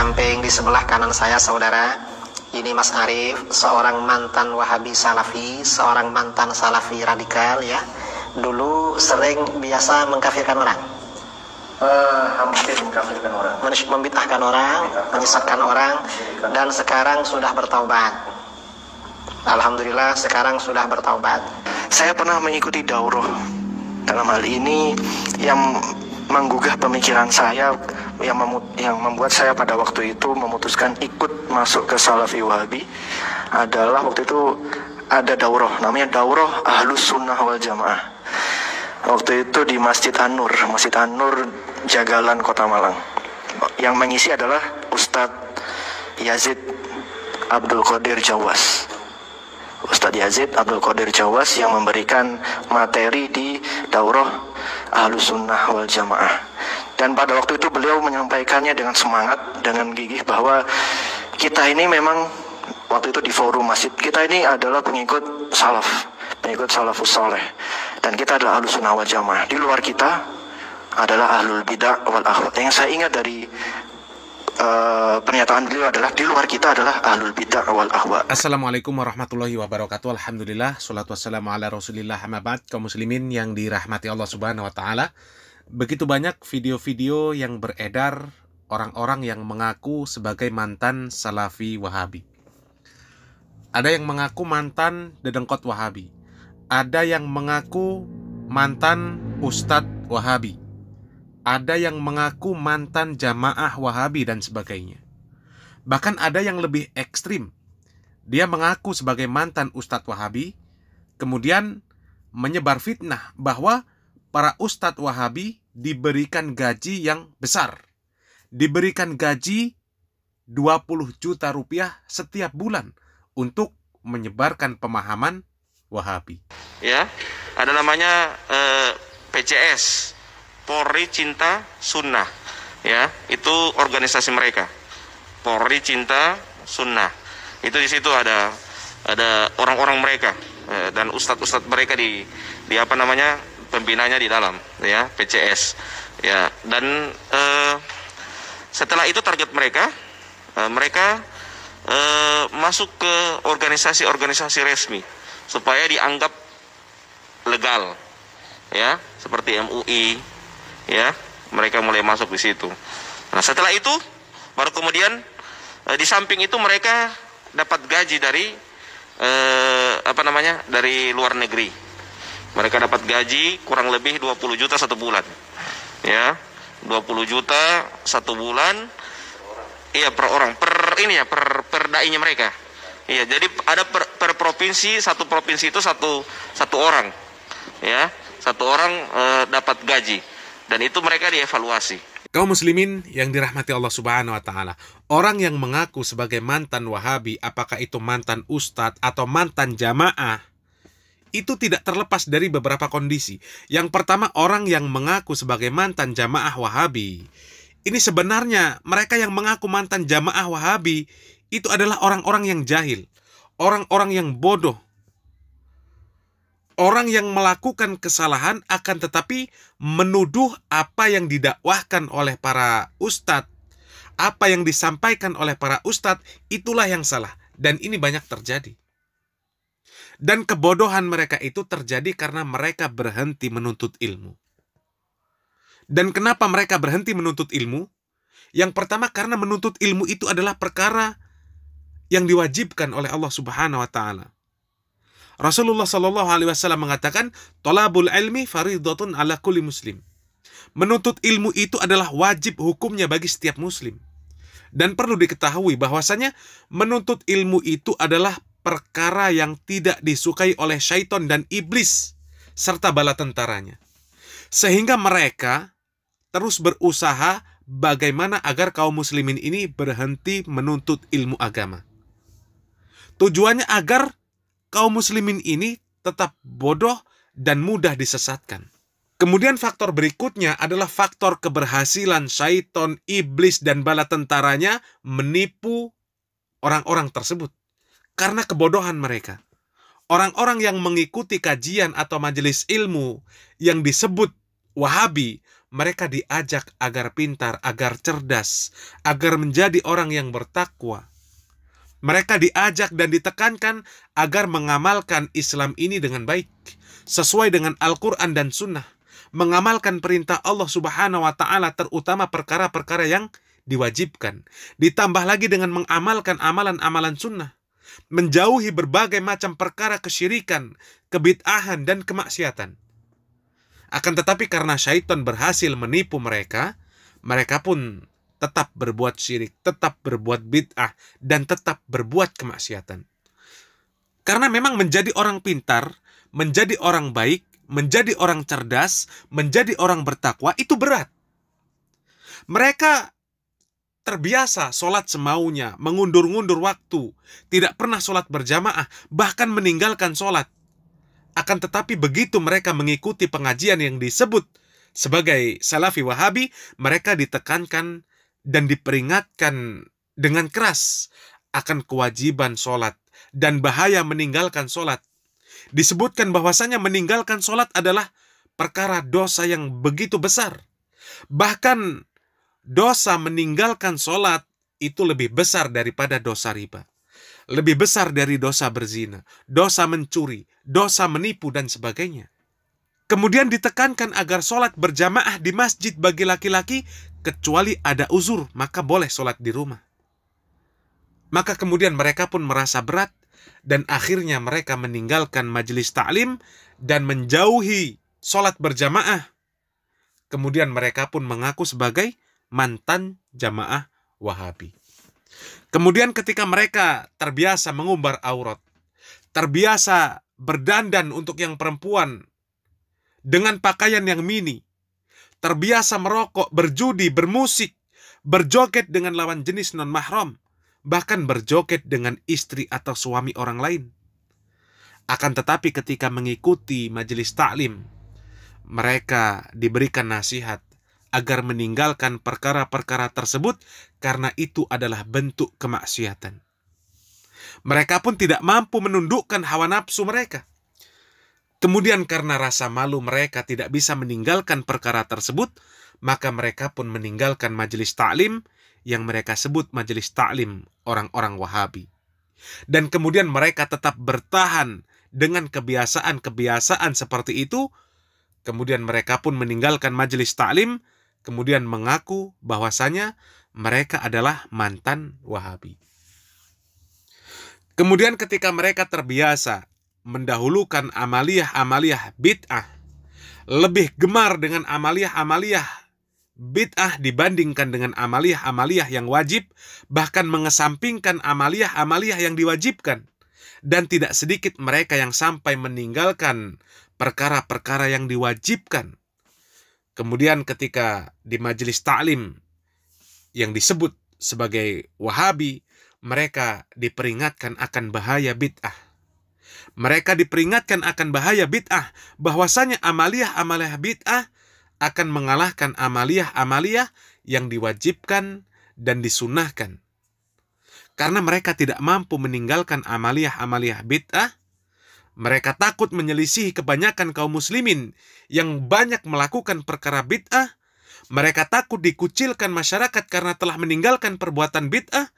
samping di sebelah kanan saya saudara ini Mas Arif seorang mantan Wahabi Salafi seorang mantan Salafi radikal ya dulu sering biasa mengkafirkan orang Uh, hampir mengkafirkan orang, membitahkan orang, menyesatkan orang, dan sekarang sudah bertaubat. Alhamdulillah sekarang sudah bertaubat. Saya pernah mengikuti daurah dalam hal ini yang menggugah pemikiran saya yang, yang membuat saya pada waktu itu memutuskan ikut masuk ke Salafi Wahabi adalah waktu itu ada daurah namanya daurah Ahlus Sunnah wal Jamaah waktu itu di Masjid An-Nur Masjid An-Nur Jagalan Kota Malang yang mengisi adalah Ustadz Yazid Abdul Qadir Jawas Ustadz Yazid Abdul Qadir Jawas yang memberikan materi di daurah ahlu sunnah wal jamaah dan pada waktu itu beliau menyampaikannya dengan semangat dengan gigih bahwa kita ini memang waktu itu di forum masjid kita ini adalah pengikut salaf pengikut salafus soleh dan kita adalah ahlu sunnah wal jamaah di luar kita adalah ahlul bidah wal akhwat yang saya ingat dari uh, pernyataan beliau adalah di luar kita adalah ahlul bidah awal ahwa. Assalamualaikum warahmatullahi wabarakatuh. Alhamdulillah. Salatu wassalamu ala rasulillah hamabad. Kaum muslimin yang dirahmati Allah subhanahu wa ta'ala. Begitu banyak video-video yang beredar orang-orang yang mengaku sebagai mantan salafi wahabi. Ada yang mengaku mantan dedengkot wahabi. Ada yang mengaku mantan ustadz wahabi ada yang mengaku mantan jamaah Wahabi dan sebagainya. Bahkan ada yang lebih ekstrim. Dia mengaku sebagai mantan Ustadz Wahabi, kemudian menyebar fitnah bahwa para Ustadz Wahabi diberikan gaji yang besar. Diberikan gaji 20 juta rupiah setiap bulan untuk menyebarkan pemahaman Wahabi. Ya, ada namanya eh, PCS, Polri Cinta Sunnah. Ya, itu organisasi mereka. Polri cinta sunnah. Itu di situ ada ada orang-orang mereka eh, dan ustadz-ustadz mereka di di apa namanya pembinanya di dalam ya PCS ya dan eh, setelah itu target mereka eh, mereka eh, masuk ke organisasi-organisasi resmi supaya dianggap legal ya seperti MUI ya mereka mulai masuk di situ nah setelah itu Baru kemudian e, di samping itu mereka dapat gaji dari e, apa namanya? dari luar negeri. Mereka dapat gaji kurang lebih 20 juta satu bulan. Ya. 20 juta satu bulan. Iya per orang, per ini ya, per per dainya mereka. Iya, jadi ada per, per provinsi, satu provinsi itu satu satu orang. Ya, satu orang e, dapat gaji. Dan itu mereka dievaluasi. Kaum muslimin yang dirahmati Allah Subhanahu wa taala, orang yang mengaku sebagai mantan Wahabi, apakah itu mantan ustadz atau mantan jamaah, itu tidak terlepas dari beberapa kondisi. Yang pertama, orang yang mengaku sebagai mantan jamaah Wahabi. Ini sebenarnya mereka yang mengaku mantan jamaah Wahabi itu adalah orang-orang yang jahil, orang-orang yang bodoh, orang yang melakukan kesalahan akan tetapi menuduh apa yang didakwahkan oleh para ustadz, apa yang disampaikan oleh para ustadz, itulah yang salah. Dan ini banyak terjadi. Dan kebodohan mereka itu terjadi karena mereka berhenti menuntut ilmu. Dan kenapa mereka berhenti menuntut ilmu? Yang pertama karena menuntut ilmu itu adalah perkara yang diwajibkan oleh Allah Subhanahu wa taala. Rasulullah Shallallahu Alaihi Wasallam mengatakan, "Tolabul ilmi faridatun ala kulli muslim." Menuntut ilmu itu adalah wajib hukumnya bagi setiap muslim. Dan perlu diketahui bahwasanya menuntut ilmu itu adalah perkara yang tidak disukai oleh syaitan dan iblis serta bala tentaranya. Sehingga mereka terus berusaha bagaimana agar kaum muslimin ini berhenti menuntut ilmu agama. Tujuannya agar kaum muslimin ini tetap bodoh dan mudah disesatkan. Kemudian faktor berikutnya adalah faktor keberhasilan syaiton, iblis, dan bala tentaranya menipu orang-orang tersebut. Karena kebodohan mereka. Orang-orang yang mengikuti kajian atau majelis ilmu yang disebut wahabi, mereka diajak agar pintar, agar cerdas, agar menjadi orang yang bertakwa. Mereka diajak dan ditekankan agar mengamalkan Islam ini dengan baik, sesuai dengan Al-Quran dan Sunnah, mengamalkan perintah Allah Subhanahu wa Ta'ala, terutama perkara-perkara yang diwajibkan, ditambah lagi dengan mengamalkan amalan-amalan Sunnah, menjauhi berbagai macam perkara kesyirikan, kebid'ahan, dan kemaksiatan. Akan tetapi, karena syaitan berhasil menipu mereka, mereka pun tetap berbuat syirik, tetap berbuat bid'ah, dan tetap berbuat kemaksiatan. Karena memang menjadi orang pintar, menjadi orang baik, menjadi orang cerdas, menjadi orang bertakwa itu berat. Mereka terbiasa sholat semaunya, mengundur-undur waktu, tidak pernah sholat berjamaah, bahkan meninggalkan sholat. Akan tetapi begitu mereka mengikuti pengajian yang disebut sebagai salafi wahabi, mereka ditekankan dan diperingatkan dengan keras akan kewajiban sholat dan bahaya meninggalkan sholat. Disebutkan bahwasanya meninggalkan sholat adalah perkara dosa yang begitu besar. Bahkan dosa meninggalkan sholat itu lebih besar daripada dosa riba. Lebih besar dari dosa berzina, dosa mencuri, dosa menipu, dan sebagainya. Kemudian ditekankan agar sholat berjamaah di masjid bagi laki-laki kecuali ada uzur, maka boleh sholat di rumah. Maka kemudian mereka pun merasa berat dan akhirnya mereka meninggalkan majelis taklim dan menjauhi sholat berjamaah. Kemudian mereka pun mengaku sebagai mantan jamaah Wahabi. Kemudian ketika mereka terbiasa mengumbar aurat, terbiasa berdandan untuk yang perempuan dengan pakaian yang mini, terbiasa merokok, berjudi, bermusik, berjoget dengan lawan jenis non-mahram, bahkan berjoget dengan istri atau suami orang lain. Akan tetapi ketika mengikuti majelis taklim, mereka diberikan nasihat agar meninggalkan perkara-perkara tersebut karena itu adalah bentuk kemaksiatan. Mereka pun tidak mampu menundukkan hawa nafsu mereka. Kemudian karena rasa malu mereka tidak bisa meninggalkan perkara tersebut, maka mereka pun meninggalkan majelis taklim yang mereka sebut majelis taklim orang-orang Wahabi. Dan kemudian mereka tetap bertahan dengan kebiasaan-kebiasaan seperti itu, kemudian mereka pun meninggalkan majelis taklim, kemudian mengaku bahwasanya mereka adalah mantan Wahabi. Kemudian ketika mereka terbiasa mendahulukan amaliyah-amaliyah bid'ah, lebih gemar dengan amaliyah-amaliyah bid'ah dibandingkan dengan amaliyah-amaliyah yang wajib, bahkan mengesampingkan amaliyah-amaliyah yang diwajibkan. Dan tidak sedikit mereka yang sampai meninggalkan perkara-perkara yang diwajibkan. Kemudian ketika di majelis taklim yang disebut sebagai Wahabi, mereka diperingatkan akan bahaya bid'ah mereka diperingatkan akan bahaya bid'ah, bahwasanya amaliah-amaliah bid'ah akan mengalahkan amaliah-amaliah yang diwajibkan dan disunahkan. Karena mereka tidak mampu meninggalkan amaliah-amaliah bid'ah, mereka takut menyelisihi kebanyakan kaum muslimin yang banyak melakukan perkara bid'ah, mereka takut dikucilkan masyarakat karena telah meninggalkan perbuatan bid'ah,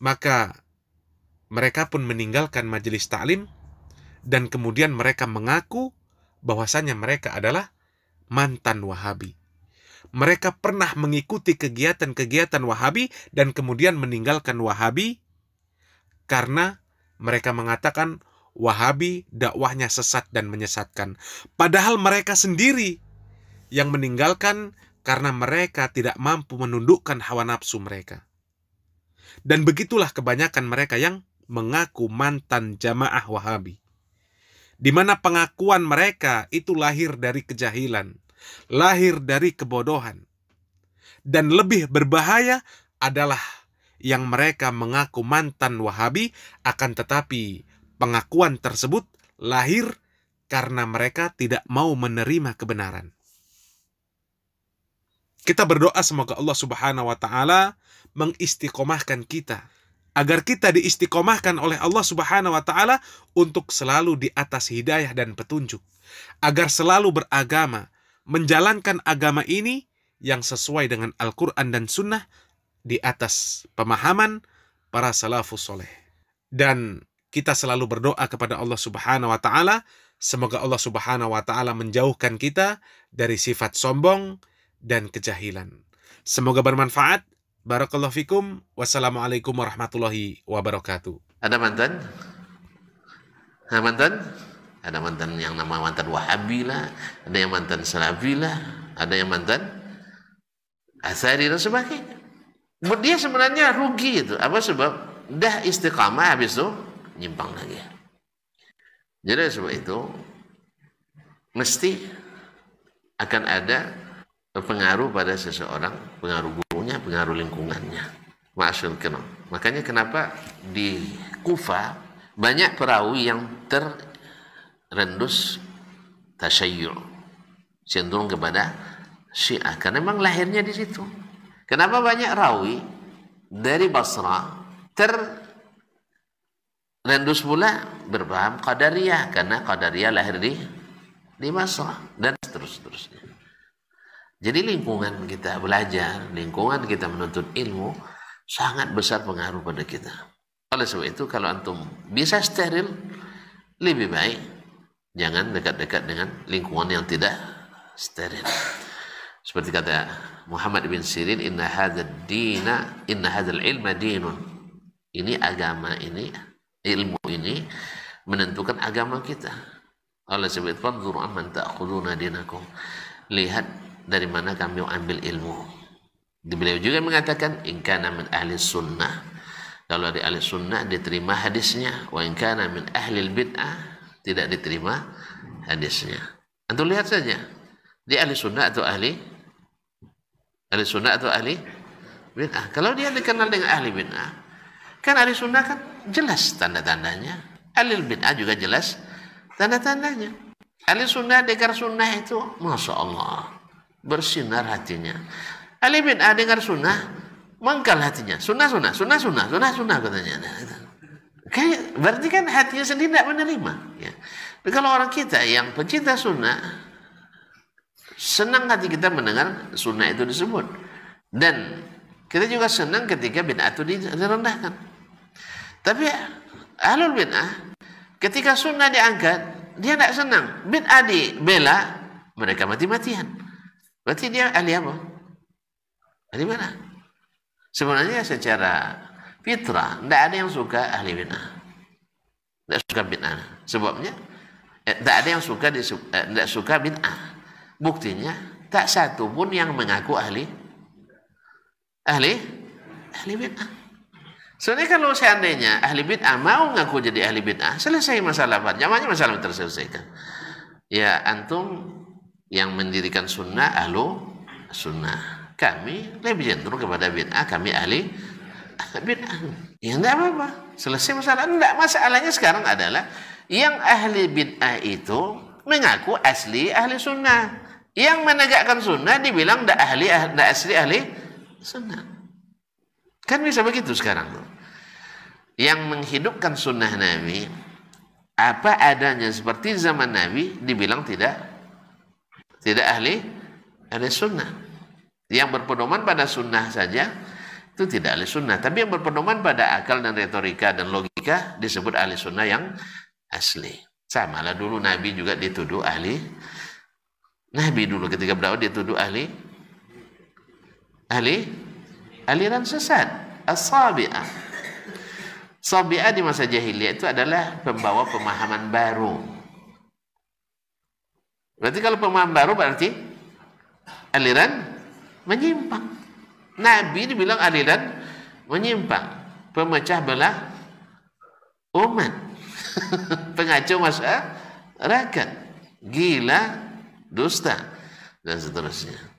maka mereka pun meninggalkan majelis taklim dan kemudian mereka mengaku bahwasannya mereka adalah mantan Wahabi. Mereka pernah mengikuti kegiatan-kegiatan Wahabi dan kemudian meninggalkan Wahabi karena mereka mengatakan Wahabi dakwahnya sesat dan menyesatkan. Padahal mereka sendiri yang meninggalkan karena mereka tidak mampu menundukkan hawa nafsu mereka. Dan begitulah kebanyakan mereka yang mengaku mantan jamaah Wahabi di mana pengakuan mereka itu lahir dari kejahilan, lahir dari kebodohan. Dan lebih berbahaya adalah yang mereka mengaku mantan Wahabi, akan tetapi pengakuan tersebut lahir karena mereka tidak mau menerima kebenaran. Kita berdoa semoga Allah Subhanahu wa taala mengistiqomahkan kita agar kita diistiqomahkan oleh Allah Subhanahu wa taala untuk selalu di atas hidayah dan petunjuk, agar selalu beragama, menjalankan agama ini yang sesuai dengan Al-Qur'an dan Sunnah di atas pemahaman para salafus soleh. Dan kita selalu berdoa kepada Allah Subhanahu wa taala, semoga Allah Subhanahu wa taala menjauhkan kita dari sifat sombong dan kejahilan. Semoga bermanfaat Barakallahu fikum. Wassalamualaikum warahmatullahi wabarakatuh. Ada mantan? Ada mantan? Ada mantan yang nama mantan Wahabi lah, ada yang mantan Salafi lah, ada yang mantan Asari dan sebagainya. dia sebenarnya rugi itu. Apa sebab? Dah istiqamah habis itu nyimpang lagi. Jadi sebab itu mesti akan ada pengaruh pada seseorang, pengaruh pengaruhnya, pengaruh lingkungannya. Masyur kenal. Makanya kenapa di Kufa banyak perawi yang terrendus tasyayyur. Cenderung kepada Syiah. Karena memang lahirnya di situ. Kenapa banyak rawi dari Basra terrendus pula berbaham Qadariyah. Karena Qadariyah lahir di di Basra dan terus terusnya jadi lingkungan kita belajar, lingkungan kita menuntut ilmu sangat besar pengaruh pada kita. Oleh sebab itu kalau antum bisa steril lebih baik jangan dekat-dekat dengan lingkungan yang tidak steril. Seperti kata Muhammad bin Sirin, inna hadzal dina, inna hadzal ilma dinun. Ini agama ini, ilmu ini menentukan agama kita. Oleh sebab itu, fanzur amman ta'khuduna dinakum. Lihat dari mana kami ambil ilmu. Di beliau juga mengatakan ingka namin ahli sunnah. Kalau dari ahli sunnah diterima hadisnya, wa ingkana min ahli bid'ah tidak diterima hadisnya. Antum lihat saja. Dia ahli sunnah atau ahli ahli sunnah atau ahli bid'ah. Kalau dia dikenal dengan ahli bid'ah, kan ahli sunnah kan jelas tanda-tandanya. Ahli bid'ah juga jelas tanda-tandanya. Ahli sunnah, dekar sunnah itu Masya Allah bersinar hatinya. Ali bin A dengar sunnah, mengkal hatinya. Sunnah, sunnah, sunnah, sunnah, sunnah, sunnah katanya. Nah, Kayak, berarti kan hatinya sendiri tidak menerima. Ya. Tapi kalau orang kita yang pencinta sunnah, senang hati kita mendengar sunnah itu disebut. Dan kita juga senang ketika A itu direndahkan. Tapi ahlul A, ketika sunnah diangkat, dia tidak senang. Bin A dibela, mereka mati-matian. Berarti dia ahli apa? Ahli bid'ah. Sebenarnya secara fitrah tidak ada yang suka ahli bid'ah. Tidak suka bid'ah. Sebabnya tidak eh, ada yang suka tidak eh, suka bid'ah. Buktinya tak satu pun yang mengaku ahli ahli ahli bid'ah. Sebenarnya kalau seandainya ahli bid'ah mau ngaku jadi ahli bid'ah, selesai masalah Pak. Jamannya masalah terselesaikan. Ya antum yang mendirikan sunnah ahlu sunnah kami lebih cenderung kepada bid'ah kami ahli bid'ah ya enggak apa-apa selesai masalah enggak masalahnya sekarang adalah yang ahli bid'ah itu mengaku asli ahli sunnah yang menegakkan sunnah dibilang tidak ahli tidak ah, asli ahli sunnah kan bisa begitu sekarang tuh yang menghidupkan sunnah Nabi apa adanya seperti zaman Nabi dibilang tidak tidak ahli ahli sunnah yang berpedoman pada sunnah saja itu tidak ahli sunnah tapi yang berpedoman pada akal dan retorika dan logika disebut ahli sunnah yang asli sama lah dulu Nabi juga dituduh ahli Nabi dulu ketika berawal dituduh ahli ahli aliran sesat asabi'ah. sabiah sabi'ah di masa jahiliyah itu adalah pembawa pemahaman baru Berarti kalau pemahaman baru berarti aliran menyimpang. Nabi dibilang aliran menyimpang, pemecah belah umat, pengacau masyarakat, gila, dusta, dan seterusnya.